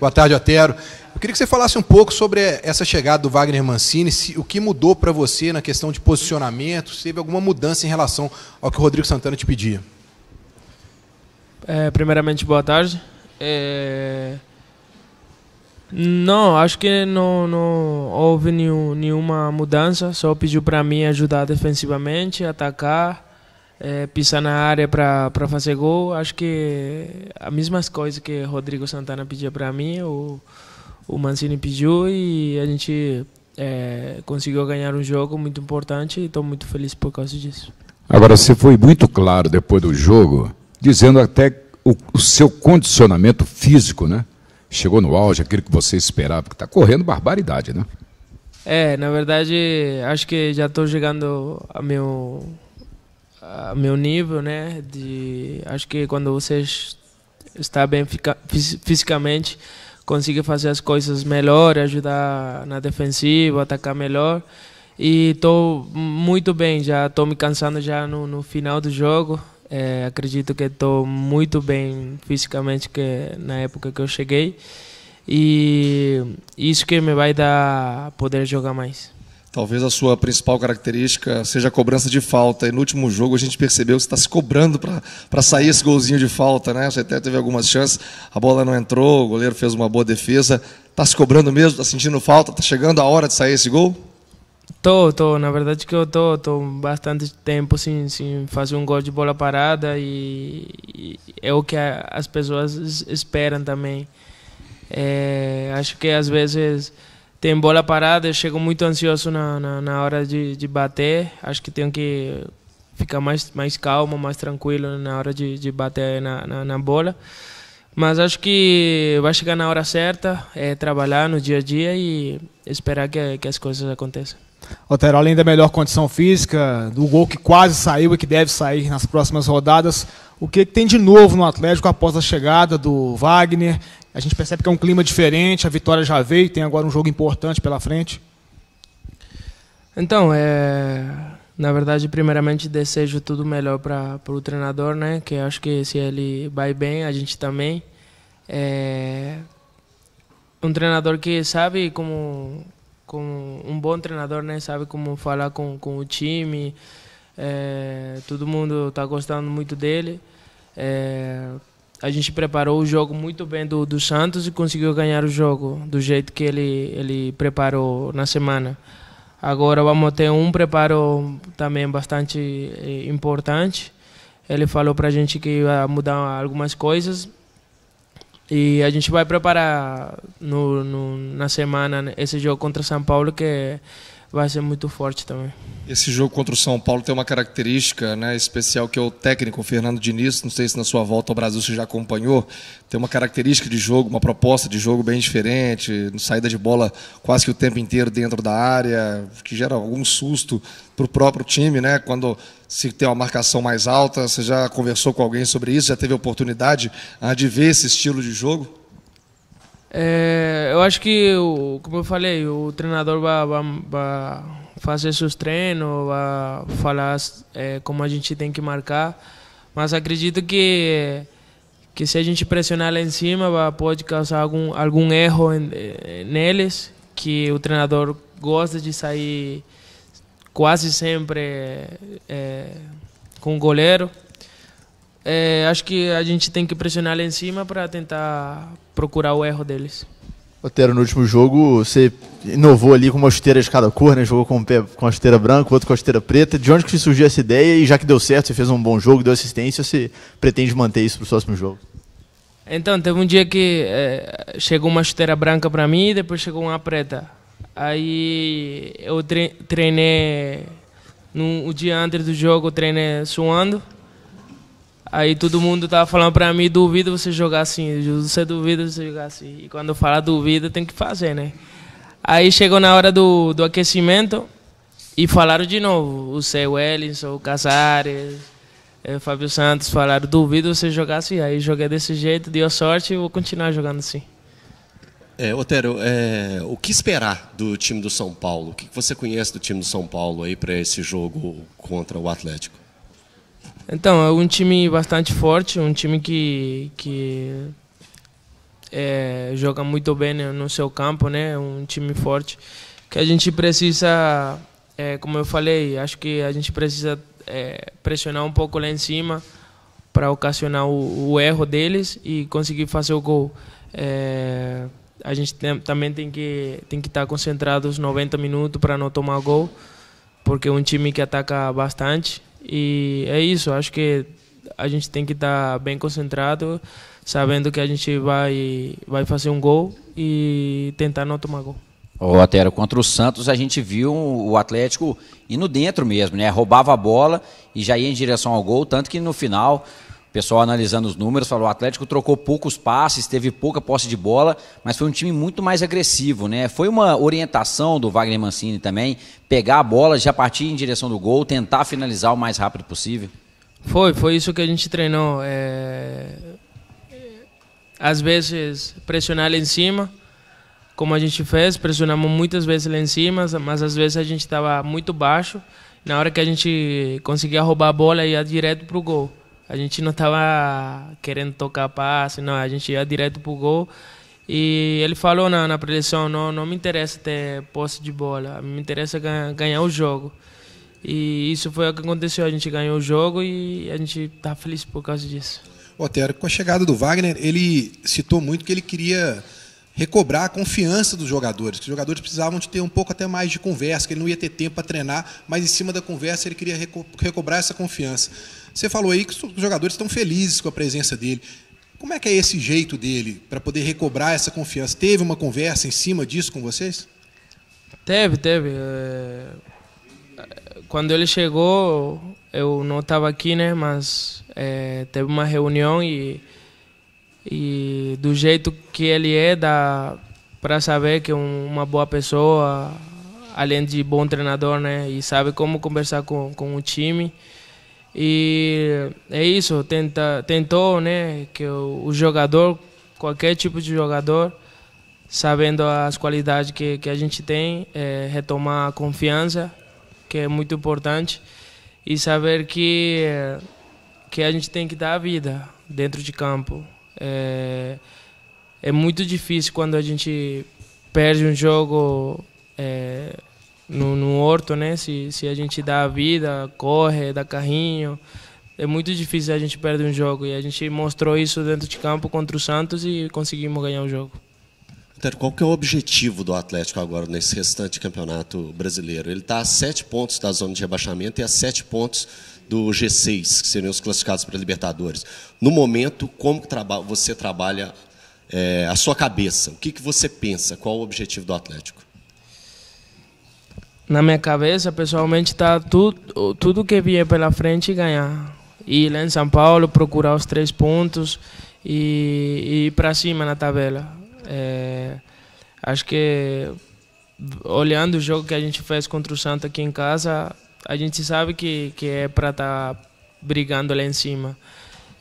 Boa tarde, Otero. Eu queria que você falasse um pouco sobre essa chegada do Wagner Mancini, se, o que mudou para você na questão de posicionamento, se teve alguma mudança em relação ao que o Rodrigo Santana te pedia. É, primeiramente, boa tarde. É... Não, acho que não, não houve nenhum, nenhuma mudança, só pediu para mim ajudar defensivamente, atacar é, pisar na área para fazer gol. Acho que as mesmas coisas que Rodrigo Santana pedia para mim, o, o Mancini pediu e a gente é, conseguiu ganhar um jogo muito importante e estou muito feliz por causa disso. Agora, você foi muito claro depois do jogo, dizendo até o, o seu condicionamento físico, né? Chegou no auge, aquilo que você esperava, porque está correndo barbaridade, né? É, na verdade, acho que já estou chegando a meu ah, meu nível, né? De acho que quando você está bem fica, fisicamente, consiga fazer as coisas melhor, ajudar na defensiva, atacar melhor. E estou muito bem, já estou me cansando já no, no final do jogo. É, acredito que estou muito bem fisicamente que na época que eu cheguei e isso que me vai dar poder jogar mais. Talvez a sua principal característica seja a cobrança de falta. E no último jogo a gente percebeu que você está se cobrando para sair esse golzinho de falta, né? Você até teve algumas chances, a bola não entrou, o goleiro fez uma boa defesa. Está se cobrando mesmo, está sentindo falta, está chegando a hora de sair esse gol? Tô, tô. Na verdade que eu tô, tô bastante tempo sem, sem fazer um gol de bola parada e, e é o que a, as pessoas esperam também. É, acho que às vezes tem bola parada, chego muito ansioso na, na, na, hora de, de bater. Acho que tenho que ficar mais, mais calmo, mais tranquilo na hora de, de bater na, na, na bola. Mas acho que vai chegar na hora certa, é trabalhar no dia a dia e esperar que, que as coisas aconteçam. Otero, além da melhor condição física, do gol que quase saiu e que deve sair nas próximas rodadas, o que, que tem de novo no Atlético após a chegada do Wagner a gente percebe que é um clima diferente, a vitória já veio, tem agora um jogo importante pela frente. Então, é, na verdade, primeiramente desejo tudo melhor para o treinador, né? Que acho que se ele vai bem, a gente também. É um treinador que sabe como, como um bom treinador, né? Sabe como falar com, com o time. É, todo mundo está gostando muito dele. É, a gente preparou o jogo muito bem do, do Santos e conseguiu ganhar o jogo do jeito que ele, ele preparou na semana. Agora vamos ter um preparo também bastante eh, importante. Ele falou para a gente que ia mudar algumas coisas. E a gente vai preparar no, no, na semana né, esse jogo contra São Paulo, que é vai ser muito forte também. Esse jogo contra o São Paulo tem uma característica né, especial que é o técnico Fernando Diniz. Não sei se na sua volta ao Brasil você já acompanhou. Tem uma característica de jogo, uma proposta de jogo bem diferente, saída de bola quase que o tempo inteiro dentro da área, que gera algum susto para o próprio time, né? Quando se tem uma marcação mais alta, você já conversou com alguém sobre isso? Já teve oportunidade ah, de ver esse estilo de jogo? É, eu acho que, como eu falei, o treinador vai, vai, vai fazer seus treinos, vai falar é, como a gente tem que marcar, mas acredito que que se a gente pressionar lá em cima vai, pode causar algum algum erro em, neles, que o treinador gosta de sair quase sempre é, com o goleiro. É, acho que a gente tem que pressionar lá em cima para tentar procurar o erro deles. Otero, no último jogo você inovou ali com uma chuteira de cada cor, né? Jogou com, um pé, com a chuteira branca, outro com a chuteira preta. De onde que surgiu essa ideia? E já que deu certo, você fez um bom jogo, deu assistência, você pretende manter isso para o próximo jogo? Então, teve um dia que é, chegou uma chuteira branca para mim e depois chegou uma preta. Aí eu treinei, no, o dia antes do jogo, treinei suando Aí todo mundo tava falando pra mim, duvida você jogar assim, você duvida você jogar assim. E quando eu falar duvida, tem que fazer, né? Aí chegou na hora do, do aquecimento e falaram de novo. O Cé Wellington, o Casares, o eh, Fábio Santos falaram, duvido você jogar assim. Aí joguei desse jeito, deu sorte e vou continuar jogando assim. É, Otero, é, o que esperar do time do São Paulo? O que você conhece do time do São Paulo aí para esse jogo contra o Atlético? Então, é um time bastante forte, um time que, que é, joga muito bem né, no seu campo, né? Um time forte que a gente precisa, é, como eu falei, acho que a gente precisa é, pressionar um pouco lá em cima para ocasionar o, o, erro deles e conseguir fazer o gol. É, a gente tem, também tem que tem que estar tá concentrado os 90 minutos para não tomar gol, porque é um time que ataca bastante, e é isso, acho que a gente tem que estar tá bem concentrado, sabendo que a gente vai, vai fazer um gol e tentar não tomar gol. Ô, até Atero, contra o Santos a gente viu o Atlético indo dentro mesmo, né? Roubava a bola e já ia em direção ao gol, tanto que no final o pessoal analisando os números falou: o Atlético trocou poucos passes, teve pouca posse de bola, mas foi um time muito mais agressivo, né? Foi uma orientação do Wagner Mancini também pegar a bola, já partir em direção do gol, tentar finalizar o mais rápido possível. Foi, foi isso que a gente treinou. É... Às vezes pressionar lá em cima, como a gente fez, pressionamos muitas vezes lá em cima, mas às vezes a gente estava muito baixo. Na hora que a gente conseguia roubar a bola, ia direto para o gol. A gente não estava querendo tocar passe, não. A gente ia direto pro gol. E ele falou na, na preleção, não, não me interessa ter posse de bola, me interessa ganhar, ganhar o jogo. E isso foi o que aconteceu, a gente ganhou o jogo e a gente está feliz por causa disso. Otero, com a chegada do Wagner, ele citou muito que ele queria recobrar a confiança dos jogadores, que os jogadores precisavam de ter um pouco até mais de conversa, que ele não ia ter tempo para treinar, mas em cima da conversa ele queria recobrar essa confiança. Você falou aí que os jogadores estão felizes com a presença dele. Como é que é esse jeito dele para poder recobrar essa confiança? Teve uma conversa em cima disso com vocês? Teve, teve. É, é, quando ele chegou, eu não estava aqui, né? Mas é, teve uma reunião e, e do jeito que ele é, dá para saber que é uma boa pessoa, além de bom treinador, né? E sabe como conversar com, com o time. E é isso, tenta, tentou né, que o, o, jogador, qualquer tipo de jogador, sabendo as qualidades que, que a gente tem, é, retomar a confiança, que é muito importante, e saber que, que a gente tem que dar a vida dentro de campo. É, é muito difícil quando a gente perde um jogo. É, no, no horto, né? Se, se a gente dá a vida, corre, dá carrinho. É muito difícil a gente perder um jogo. E a gente mostrou isso dentro de campo contra o Santos e conseguimos ganhar o jogo. Qual que é o objetivo do Atlético agora nesse restante campeonato brasileiro? Ele está a sete pontos da zona de rebaixamento e a sete pontos do G6, que seriam os classificados para a Libertadores. No momento, como você trabalha é, a sua cabeça? O que, que você pensa? Qual o objetivo do Atlético? na minha cabeça, pessoalmente, está tudo, tudo que vier pela frente ganhar. Ir lá em São Paulo, procurar os três pontos e, e ir para cima na tabela. É, acho que, olhando o jogo que a gente fez contra o Santos aqui em casa, a gente sabe que, que é para estar tá brigando lá em cima.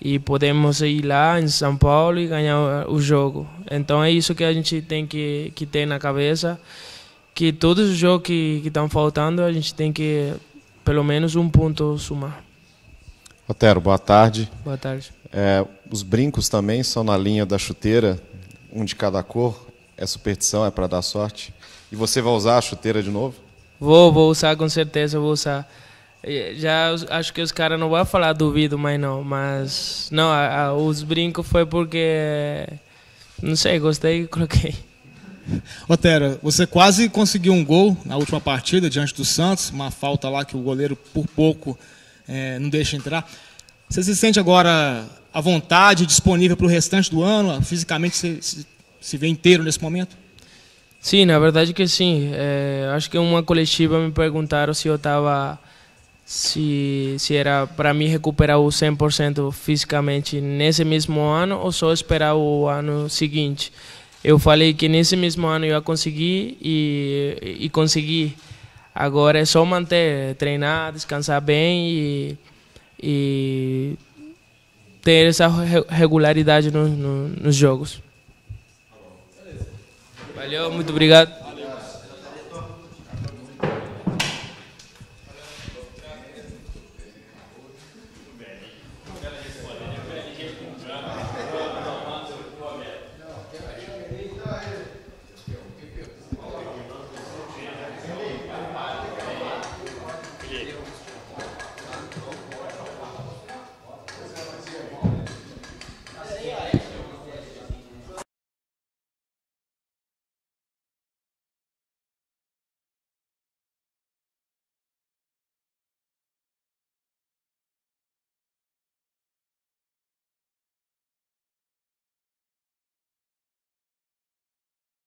E podemos ir lá em São Paulo e ganhar o jogo. Então é isso que a gente tem que, que ter na cabeça que todos os jogos que estão faltando, a gente tem que pelo menos um ponto sumar Otero, boa tarde. Boa tarde. É, os brincos também são na linha da chuteira, um de cada cor. É superstição, é para dar sorte. E você vai usar a chuteira de novo? Vou, vou usar com certeza, vou usar. Já acho que os caras não vão falar duvido, mas não. Mas não, a, a, os brincos foi porque não sei, gostei e coloquei. Otero, você quase conseguiu um gol na última partida diante do Santos, uma falta lá que o goleiro por pouco é, não deixa entrar. Você se sente agora à vontade, disponível para o restante do ano? Fisicamente você se, vê inteiro nesse momento? Sim, na verdade que sim. É, acho que uma coletiva me perguntaram se eu estava se, se era para mim recuperar o 100% fisicamente nesse mesmo ano ou só esperar o ano seguinte eu falei que nesse mesmo ano eu ia conseguir e, e consegui. Agora é só manter, treinar, descansar bem e, e ter essa regularidade no, no, nos jogos. Valeu, muito obrigado.